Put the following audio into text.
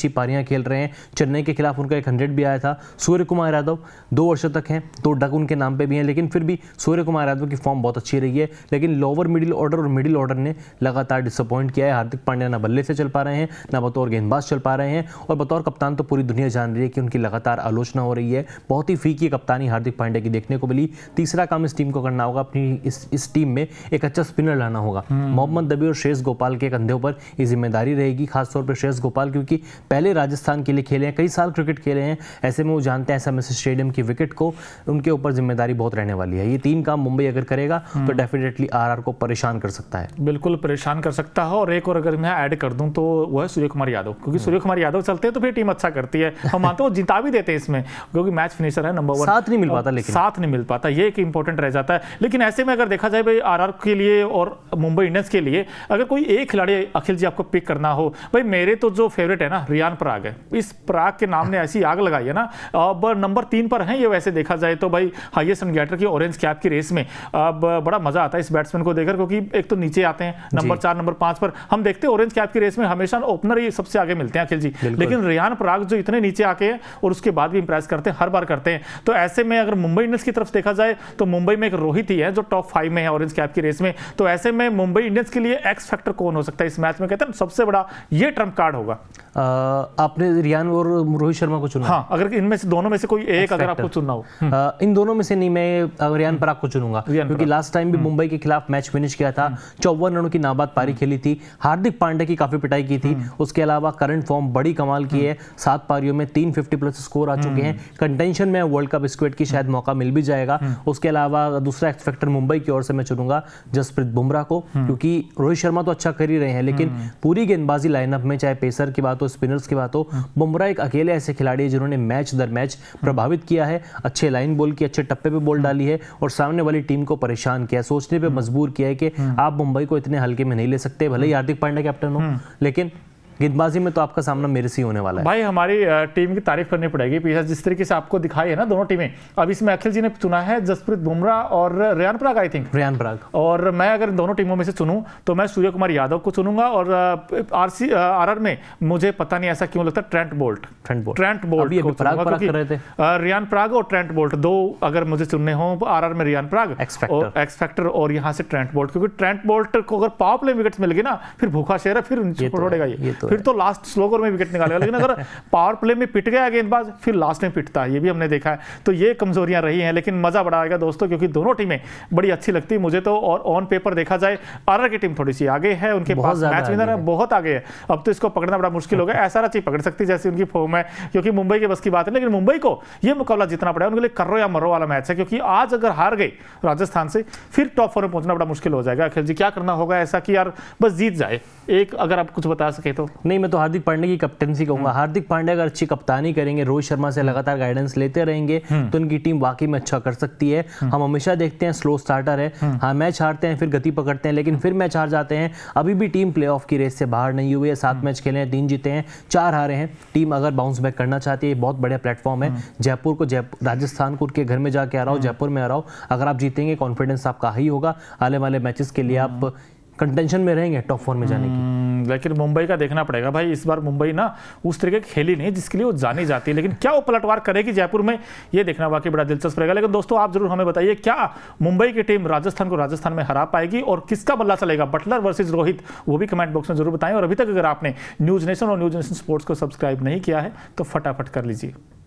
अच्छी पारियाँ खेल रहे हैं चेन्नई के खिलाफ उनका एक हंड्रेड भी आया था सूर्य कुमार यादव दो वर्षों तक हैं दो तो डक उनके नाम पर भी हैं लेकिन फिर भी सूर्य कुमार यादव की फॉर्म बहुत अच्छी रही है लेकिन लोअर मिडिल ऑर्डर और मिडिल ऑर्डर ने लगातार डिसअपॉइंट किया है हार्दिक पांड्या ना बल्ले से चल पा रहे हैं ना बतौर गेंदबाज चल पा रहे हैं और बतौर कप्तान तो पूरी दुनिया जान रही है कि उनकी लगातार आलोचना हो रही है बहुत ही फीकी कप्तानी हार्दिक पांड्या की देखने को मिली तीसरा काम इस टीम को करना होगा अपनी इस इस टीम में एक अच्छा स्पिनर लाना होगा हम्म। मोहम्मद दबी और शेष गोपाल के कंधे पर ये जिम्मेदारी रहेगी खासतौर पर शेष गोपाल क्योंकि पहले राजस्थान के लिए खेले हैं कई साल क्रिकेट खेले हैं ऐसे में वो जानते हैं ऐसा मिस स्टेडियम की विकेट को उनके ऊपर जिम्मेदारी बहुत रहने वाली है ये तीन काम मुंबई अगर करेगा तो डेफिनेटली हम्म। आर को परेशान कर सकता है बिल्कुल परेशान कर सकता है और एक और अगर मैं ऐड कर दूँ तो वो है सूर्य कुमार यादव क्योंकि हम्म। सूर्य कुमार यादव चलते हैं तो फिर टीम अच्छा करती है हम मानते हैं जिता भी देते हैं इसमें क्योंकि मैच फिनिशर है नंबर वन साथ नहीं मिल पाता लेकिन साथ नहीं मिल पाता ये एक इंपॉर्टेंट रह जाता है लेकिन ऐसे में अगर देखा जाए भाई आर के लिए और मुंबई इंडियंस के लिए अगर कोई एक खिलाड़ी अखिल जी आपको पिक करना हो भाई मेरे तो जो फेवरेट है ना अभियान पर आ गए इस प्राग के नाम ने ऐसी आग लगाई है ना अब नंबर तीन पर हैं ये वैसे देखा जाए तो भाई हाइएस्ट रन गैटर की ऑरेंज कैप की रेस में अब बड़ा मजा आता है इस बैट्समैन को देखकर क्योंकि एक तो नीचे आते हैं नंबर चार नंबर पांच पर हम देखते हैं ऑरेंज कैप की रेस में हमेशा ओपनर ही सबसे आगे मिलते हैं अखिल जी लेकिन रियान पराग जो इतने नीचे आके हैं और उसके बाद भी इंप्रेस करते हैं हर बार करते हैं तो ऐसे में अगर मुंबई इंडियंस की तरफ देखा जाए तो मुंबई में एक रोहित ही है जो टॉप फाइव में है ऑरेंज कैप की रेस में तो ऐसे में मुंबई इंडियंस के लिए एक्स फैक्टर कौन हो सकता है इस मैच में कहते हैं सबसे बड़ा ये ट्रम्प कार्ड होगा आ, आपने रियान और रोहित शर्मा को चुना हाँ अगर इनमें से दोनों में से कोई एक अगर आपको चुनना हो आ, हम्म। इन दोनों में से नहीं मैं रियान पराग को चुनूंगा क्योंकि लास्ट टाइम भी हम्म। मुंबई के खिलाफ मैच फिनिश किया था हम्म। चौवन रनों की नाबाद पारी खेली थी हार्दिक पांडे की काफी पिटाई की थी उसके अलावा करंट फॉर्म बड़ी कमाल की है सात पारियों में तीन प्लस स्कोर आ चुके हैं कंटेंशन में वर्ल्ड कप स्क्वेड की शायद मौका मिल भी जाएगा उसके अलावा दूसरा एक्सपेक्टर मुंबई की ओर से मैं चुनूंगा जसप्रीत बुमराह को क्योंकि रोहित शर्मा तो अच्छा कर ही रहे हैं लेकिन पूरी गेंदबाजी लाइनअप में चाहे पेसर की बात हो स्पिनर बॉलर्स की बात हो बुमराह एक अकेले ऐसे खिलाड़ी है जिन्होंने मैच दर मैच प्रभावित किया है अच्छे लाइन बॉल की अच्छे टप्पे पर बॉल डाली है और सामने वाली टीम को परेशान किया सोचने पर मजबूर किया है कि आप मुंबई को इतने हल्के में नहीं ले सकते भले ही हार्दिक पांड्या कैप्टन हो हम्म। लेकिन गेंदबाजी में तो आपका सामना मेरे से होने वाला है भाई हमारी टीम की तारीफ करनी पड़ेगी पीछे जिस तरीके से आपको दिखाई है ना दोनों टीमें अब इसमें अखिल जी ने चुना है जसप्रीत बुमराह और रियान पराग आई थिंक रियान पराग और मैं अगर दोनों टीमों में से चुनू तो मैं सूर्य कुमार यादव को चुनूंगा और आर सी आर में मुझे पता नहीं ऐसा क्यों लगता Trent Boult Trent Boult Trent Boult Riyan Parag और ट्रेंट बोल्ट दो अगर मुझे चुनने हो तो आर आर में रियान पराग और एक्सपेक्टर और यहाँ से ट्रेंट बोल्ट क्योंकि ट्रेंट बोल्ट को अगर पावर प्ले विकेट मिल गई ना फिर भूखा शेर है फिर तो छोड़ेगा ये, ये तो फिर तो लास्ट स्लोकर में विकेट निकालेगा लेकिन अगर पावर प्ले में पिट गया गेंदबाज फिर लास्ट में पिटता है ये भी हमने देखा है तो ये कमजोरियां रही हैं लेकिन मजा बड़ा आएगा दोस्तों क्योंकि दोनों टीमें बड़ी अच्छी लगती है मुझे तो और ऑन पेपर देखा जाए आर की टीम थोड़ी सी आगे है उनके पास मैच विनर है बहुत आगे है अब तो इसको पकड़ना बड़ा मुश्किल होगा ऐसा रची पकड़ सकती जैसे उनकी फॉर्म है क्योंकि मुंबई के बस की बात है लेकिन मुंबई को यह मुकाबला जितना पड़ेगा उनके लिए करो या मरो वाला मैच है क्योंकि आज अगर हार गई राजस्थान से फिर टॉप फोर में पहुंचना बड़ा मुश्किल हो जाएगा अखिल जी क्या करना होगा ऐसा कि यार बस जीत जाए एक अगर आप कुछ बता सके तो नहीं मैं तो हार्दिक पांडे की कप्टनसी कहूंगा हम्म। हार्दिक पांडे अगर अच्छी कप्तानी करेंगे रोहित शर्मा से लगातार गाइडेंस लेते रहेंगे हम्म। तो उनकी टीम वाकई में अच्छा कर सकती है हम्म। हम हमेशा देखते हैं स्लो स्टार्टर है हाँ मैच हारते हैं फिर गति पकड़ते हैं लेकिन फिर मैच हार जाते हैं अभी भी टीम प्ले की रेस से बाहर नहीं हुई है सात मैच खेले हैं तीन जीते हैं चार हारे हैं टीम अगर बाउंस बैक करना चाहती है बहुत बढ़िया प्लेटफॉर्म है जयपुर को जयपुर राजस्थान को उनके घर में जाके आ रहा हूँ जयपुर में आ रहा हूँ अगर आप जीतेंगे कॉन्फिडेंस आपका हाई होगा आने वाले मैचेस के लिए आप कंटेंशन में रहेंगे टॉप फोर में जाने की लेकिन मुंबई का देखना पड़ेगा भाई इस बार मुंबई ना उस तरीके खेली नहीं जिसके लिए वो जानी जाती है लेकिन क्या वो पलटवार करेगी जयपुर में ये देखना बाकी बड़ा दिलचस्प रहेगा लेकिन दोस्तों आप जरूर हमें बताइए क्या मुंबई की टीम राजस्थान को राजस्थान में हरा पाएगी और किसका बल्ला चलेगा बटलर वर्सेज रोहित वो भी कमेंट बॉक्स में जरूर बताएं और अभी तक अगर आपने न्यूज नेशन और न्यूज नेशन स्पोर्ट्स को सब्सक्राइब नहीं किया है तो फटाफट कर लीजिए